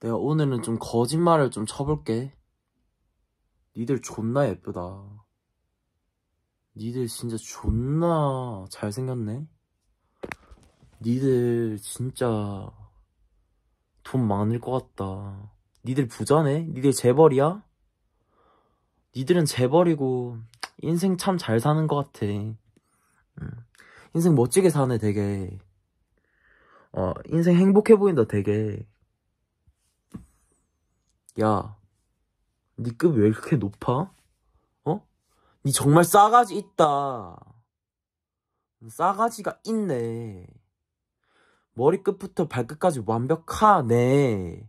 내가 오늘은 좀 거짓말을 좀 쳐볼게. 니들 존나 예쁘다. 니들 진짜 존나 잘생겼네. 니들 진짜 돈 많을 것 같다. 니들 부자네? 니들 재벌이야? 니들은 재벌이고 인생 참 잘 사는 것 같아. 인생 멋지게 사네 되게. 어 인생 행복해 보인다 되게. 야, 니 급이 왜 이렇게 높아? 어? 네 정말 싸가지 있다. 싸가지가 있네. 머리끝부터 발끝까지 완벽하네.